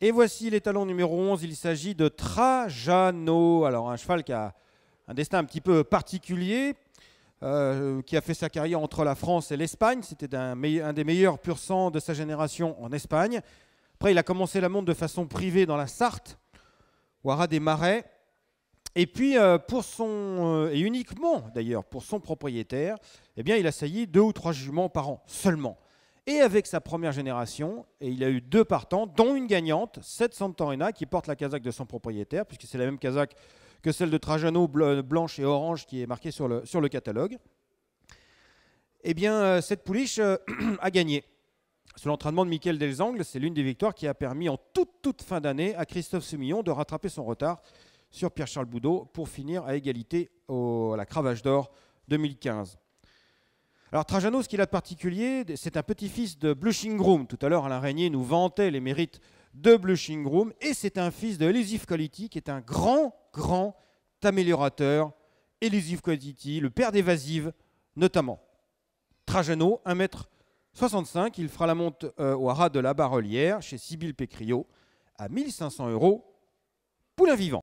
Et voici l'étalon numéro 11, il s'agit de Trajano. Alors un cheval qui a un destin un petit peu particulier, euh, qui a fait sa carrière entre la France et l'Espagne. C'était un, des meilleurs pur sang de sa génération en Espagne. Après, il a commencé la montre de façon privée dans la Sarthe, à des Marais. Et puis, euh, pour son, euh, et uniquement d'ailleurs pour son propriétaire, eh bien, il a sailli deux ou trois juments par an seulement et avec sa première génération. Et il a eu deux partants, dont une gagnante, cette Santorena, qui porte la casaque de son propriétaire, puisque c'est la même casaque que celle de Trajano, euh, blanche et orange, qui est marquée sur le, catalogue. Eh bien, euh, cette pouliche euh, a gagné. Sous l'entraînement de Michael Delzangle, c'est l'une des victoires qui a permis en toute, toute fin d'année à Christophe Soumillon de rattraper son retard sur Pierre-Charles Boudot pour finir à égalité à la Cravage d'Or 2015. Alors Trajano, ce qu'il a de particulier, c'est un petit-fils de Blushing Room. Tout à l'heure, Alain Régnier nous vantait les mérites de Blushing Room. Et c'est un fils de Elusive Quality qui est un grand, grand améliorateur. Elusive Quality, le père d'Évasive, notamment. Trajano, 1m65, il fera la monte euh, au haras de la Barrelière, chez Sibyl Pécriot, à 1500 euros, poulain vivant.